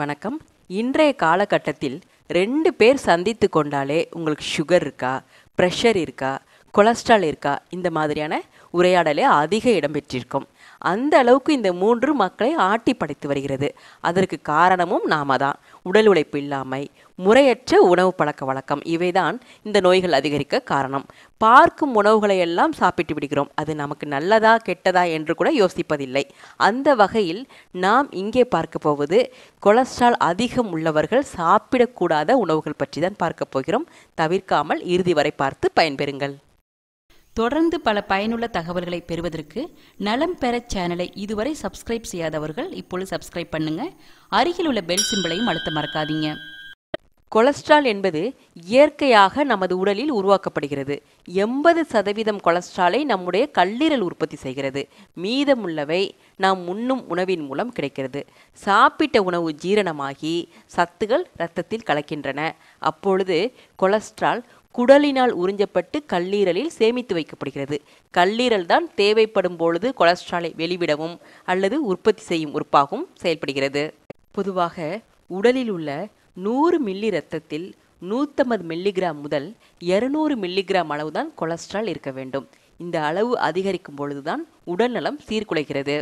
வணக்கம் இன்றைய காலகட்டத்தில் ரெண்டு பேர் சந்தித்து கொண்டாலே உங்களுக்கு சுகர் இருக்கா ப்ரெஷர் இருக்கா கொலஸ்ட்ரால் இருக்கா இந்த மாதிரியான உரையாடலே அதிக இடம்பெற்றிருக்கும் அந்த அளவுக்கு இந்த மூன்று மக்களை ஆட்டி படைத்து வருகிறது அதற்கு காரணமும் நாம தான் உடல் உழைப்பு இல்லாமை முறையற்ற உணவு பழக்க வழக்கம் இவைதான் இந்த நோய்கள் அதிகரிக்க காரணம் பார்க்கும் உணவுகளை எல்லாம் சாப்பிட்டு விடுகிறோம் அது நமக்கு நல்லதா கெட்டதா என்று கூட யோசிப்பதில்லை அந்த வகையில் நாம் இங்கே பார்க்க போவது கொலஸ்ட்ரால் அதிகம் உள்ளவர்கள் சாப்பிடக்கூடாத உணவுகள் பற்றி தான் பார்க்க போகிறோம் தவிர்க்காமல் இறுதி வரை பார்த்து பயன்பெறுங்கள் தொடர்ந்து பல பயனுள்ள தகவல்களை பெறுவதற்கு நலம் பெற சேனலை இதுவரை சப்ஸ்கிரைப் செய்யாதவர்கள் இப்பொழுது சப்ஸ்கிரைப் பண்ணுங்க அருகில் உள்ள பெல் சிம்பிளையும் அழுத்த மறக்காதீங்க கொலஸ்ட்ரால் என்பது இயற்கையாக நமது உடலில் உருவாக்கப்படுகிறது எண்பது சதவீதம் கொலஸ்ட்ராலை நம்முடைய கல்லீரல் உற்பத்தி செய்கிறது மீதமுள்ளவை நாம் உண்ணும் உணவின் மூலம் கிடைக்கிறது சாப்பிட்ட உணவு ஜீரணமாகி சத்துகள் இரத்தத்தில் கலக்கின்றன அப்பொழுது கொலஸ்ட்ரால் குடலினால் உறிஞ்சப்பட்டு கல்லீரலில் சேமித்து வைக்கப்படுகிறது கல்லீரல் தான் தேவைப்படும் பொழுது கொலஸ்ட்ராலை வெளிவிடவும் அல்லது உற்பத்தி செய்யும் உறுப்பாகவும் செயல்படுகிறது பொதுவாக உடலில் உள்ள நூறு மில்லி ரத்தத்தில் நூற்றம்பது மில்லிகிராம் முதல் இருநூறு மில்லிகிராம் அளவுதான் கொலஸ்ட்ரால் இருக்க வேண்டும் இந்த அளவு அதிகரிக்கும் பொழுதுதான் உடல்நலம் சீர்குலைகிறது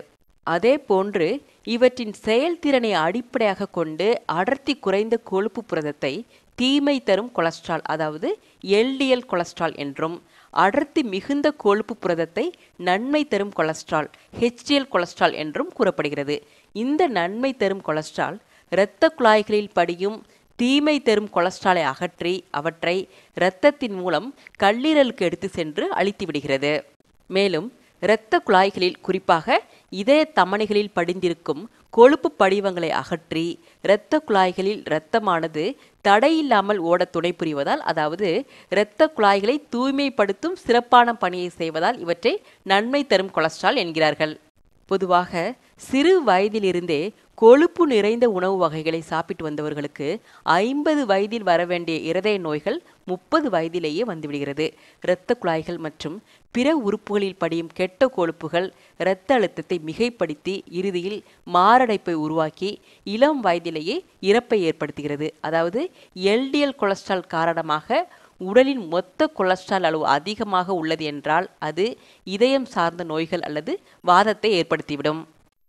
அதே போன்று இவற்றின் செயல்திறனை அடிப்படையாக கொண்டு அடர்த்தி குறைந்த கொழுப்பு புரதத்தை தீமை தரும் கொலஸ்ட்ரால் அதாவது எல்டிஎல் கொலஸ்ட்ரால் என்றும் அடர்த்தி மிகுந்த கொழுப்பு புரதத்தை நன்மை தரும் கொலஸ்ட்ரால் ஹெச்டிஎல் கொலஸ்ட்ரால் என்றும் கூறப்படுகிறது இந்த நன்மை தரும் கொலஸ்ட்ரால் இரத்த குழாய்களில் படியும் தீமை தரும் கொலஸ்ட்ராலை அகற்றி அவற்றை இரத்தத்தின் மூலம் கல்லீரலுக்கு எடுத்து சென்று அழித்து விடுகிறது மேலும் இரத்த குழாய்களில் குறிப்பாக இதய தமணிகளில் படிந்திருக்கும் கொழுப்பு படிவங்களை அகற்றி இரத்த குழாய்களில் இரத்தமானது தடையில்லாமல் ஓட துணை புரிவதால் அதாவது இரத்த குழாய்களை தூய்மைப்படுத்தும் சிறப்பான பணியை செய்வதால் இவற்றை நன்மை தரும் கொலஸ்ட்ரால் என்கிறார்கள் பொதுவாக சிறு வயதிலிருந்தே கொழுப்பு நிறைந்த உணவு வகைகளை சாப்பிட்டு வந்தவர்களுக்கு ஐம்பது வயதில் வரவேண்டிய இருதய நோய்கள் முப்பது வயதிலேயே வந்துவிடுகிறது இரத்த குழாய்கள் மற்றும் பிற உறுப்புகளில் படியும் கெட்ட கொழுப்புகள் இரத்த அழுத்தத்தை மிகைப்படுத்தி இறுதியில் மாரடைப்பை உருவாக்கி இளம் வயதிலேயே இறப்பை ஏற்படுத்துகிறது அதாவது எல்டிஎல் கொலஸ்ட்ரால் காரணமாக உடலின் மொத்த கொலஸ்ட்ரால் அளவு அதிகமாக உள்ளது என்றால் அது இதயம் சார்ந்த நோய்கள் அல்லது வாதத்தை ஏற்படுத்திவிடும்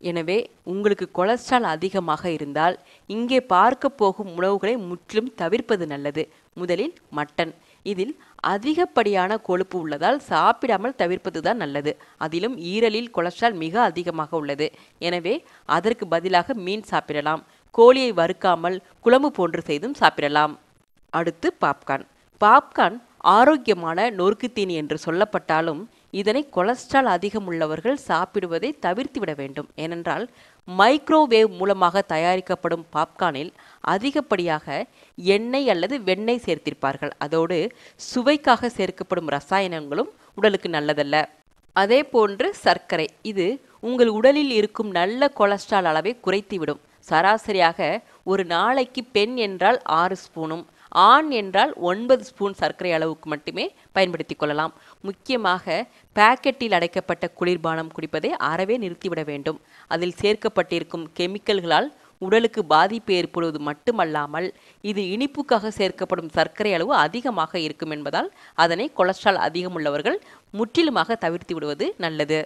எனவே உங்களுக்கு கொலஸ்ட்ரால் அதிகமாக இருந்தால் இங்கே பார்க்க போகும் உணவுகளை முற்றிலும் தவிர்ப்பது நல்லது முதலில் மட்டன் இதில் அதிகப்படியான கொழுப்பு உள்ளதால் சாப்பிடாமல் தவிர்ப்பது தான் நல்லது அதிலும் ஈரலில் கொலஸ்ட்ரால் மிக அதிகமாக உள்ளது எனவே அதற்கு பதிலாக மீன் சாப்பிடலாம் கோழியை வறுக்காமல் குழம்பு போன்று செய்தும் சாப்பிடலாம் அடுத்து பாப்கார்ன் பாப்கார்ன் ஆரோக்கியமான நொறுக்குத்தீனி என்று சொல்லப்பட்டாலும் இதனை கொலஸ்ட்ரால் அதிகம் உள்ளவர்கள் சாப்பிடுவதை தவிர்த்து விட வேண்டும் ஏனென்றால் மைக்ரோவேவ் மூலமாக தயாரிக்கப்படும் பாப்கார்னில் அதிகப்படியாக எண்ணெய் அல்லது வெண்ணெய் சேர்த்திருப்பார்கள் அதோடு சுவைக்காக சேர்க்கப்படும் ரசாயனங்களும் உடலுக்கு நல்லதல்ல அதே போன்று சர்க்கரை இது உங்கள் உடலில் இருக்கும் நல்ல கொலஸ்ட்ரால் அளவை குறைத்துவிடும் சராசரியாக ஒரு நாளைக்கு பெண் என்றால் ஆறு ஸ்பூனும் ஆண் என்றால் ஒன்பது ஸ்பூன் சர்க்கரை அளவுக்கு மட்டுமே பயன்படுத்தி கொள்ளலாம் முக்கியமாக பேக்கெட்டில் அடைக்கப்பட்ட குளிர்பானம் குடிப்பதை அறவே நிறுத்திவிட வேண்டும் அதில் சேர்க்கப்பட்டிருக்கும் கெமிக்கல்களால் உடலுக்கு பாதிப்பு ஏற்படுவது மட்டுமல்லாமல் இது இனிப்புக்காக சேர்க்கப்படும் சர்க்கரை அளவு அதிகமாக இருக்கும் என்பதால் அதனை கொலஸ்ட்ரால் அதிகம் உள்ளவர்கள் முற்றிலுமாக தவிர்த்து விடுவது நல்லது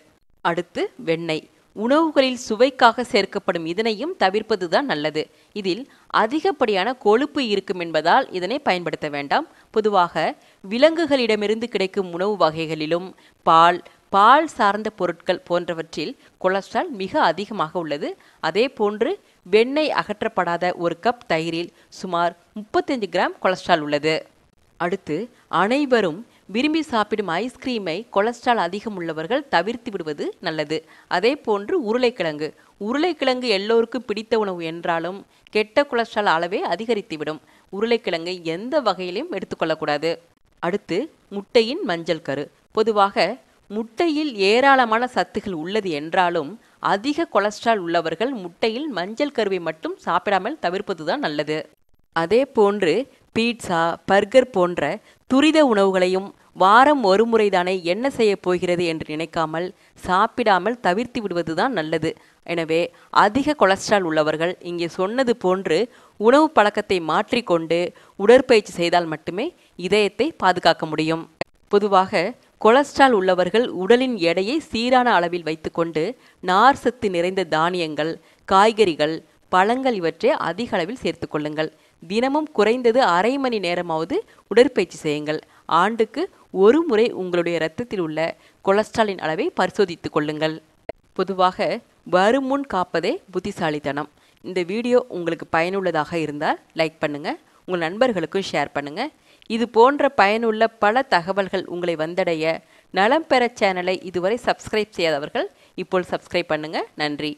அடுத்து வெண்ணெய் உணவுகளில் சுவைக்காக சேர்க்கப்படும் இதனையும் தவிர்ப்பதுதான் நல்லது இதில் அதிகப்படியான கொழுப்பு இருக்கும் என்பதால் இதனை பயன்படுத்த வேண்டாம் பொதுவாக விலங்குகளிடமிருந்து கிடைக்கும் உணவு வகைகளிலும் பால் பால் சார்ந்த பொருட்கள் போன்றவற்றில் கொலஸ்ட்ரால் மிக அதிகமாக உள்ளது அதே போன்று வெண்ணெய் அகற்றப்படாத ஒரு கப் தயிரில் சுமார் முப்பத்தஞ்சு கிராம் கொலஸ்ட்ரால் உள்ளது அடுத்து அனைவரும் விரும்பி சாப்பிடும் ஐஸ்கிரீமை கொலஸ்ட்ரால் அதிகம் உள்ளவர்கள் தவிர்த்து விடுவது நல்லது அதே போன்று உருளைக்கிழங்கு உருளைக்கிழங்கு எல்லோருக்கும் பிடித்த உணவு என்றாலும் கெட்ட கொலஸ்ட்ரால் அளவே அதிகரித்துவிடும் உருளைக்கிழங்கை எந்த வகையிலும் எடுத்துக்கொள்ளக்கூடாது அடுத்து முட்டையின் மஞ்சள் கரு பொதுவாக முட்டையில் ஏராளமான சத்துகள் உள்ளது என்றாலும் அதிக கொலஸ்ட்ரால் உள்ளவர்கள் முட்டையில் மஞ்சள் கருவை மட்டும் சாப்பிடாமல் தவிர்ப்பதுதான் நல்லது அதே போன்று பீட்சா பர்கர் போன்ற துரித உணவுகளையும் வாரம் ஒரு முறைதானே என்ன செய்ய போகிறது என்று நினைக்காமல் சாப்பிடாமல் தவிர்த்து விடுவதுதான் நல்லது எனவே அதிக கொலஸ்ட்ரால் உள்ளவர்கள் இங்கே சொன்னது போன்று உணவு பழக்கத்தை மாற்றிக்கொண்டு உடற்பயிற்சி செய்தால் மட்டுமே இதயத்தை பாதுகாக்க முடியும் பொதுவாக கொலஸ்ட்ரால் உள்ளவர்கள் உடலின் எடையை சீரான அளவில் வைத்துக்கொண்டு நார் சத்து நிறைந்த தானியங்கள் காய்கறிகள் பழங்கள் இவற்றை அதிக அளவில் சேர்த்து கொள்ளுங்கள் தினமும் குறைந்தது அரை மணி நேரமாவது உடற்பயிற்சி செய்யுங்கள் ஆண்டுக்கு ஒரு முறை உங்களுடைய இரத்தத்தில் உள்ள கொலஸ்ட்ராலின் அளவை பரிசோதித்துக் கொள்ளுங்கள் பொதுவாக வருமுன் காப்பதே புத்திசாலித்தனம் இந்த வீடியோ உங்களுக்கு பயனுள்ளதாக இருந்தால் லைக் பண்ணுங்கள் உங்கள் நண்பர்களுக்கும் ஷேர் பண்ணுங்கள் இது போன்ற பயனுள்ள பல தகவல்கள் உங்களை வந்தடைய நலம் பெற சேனலை இதுவரை சப்ஸ்கிரைப் செய்யாதவர்கள் இப்போ சப்ஸ்கிரைப் பண்ணுங்கள் நன்றி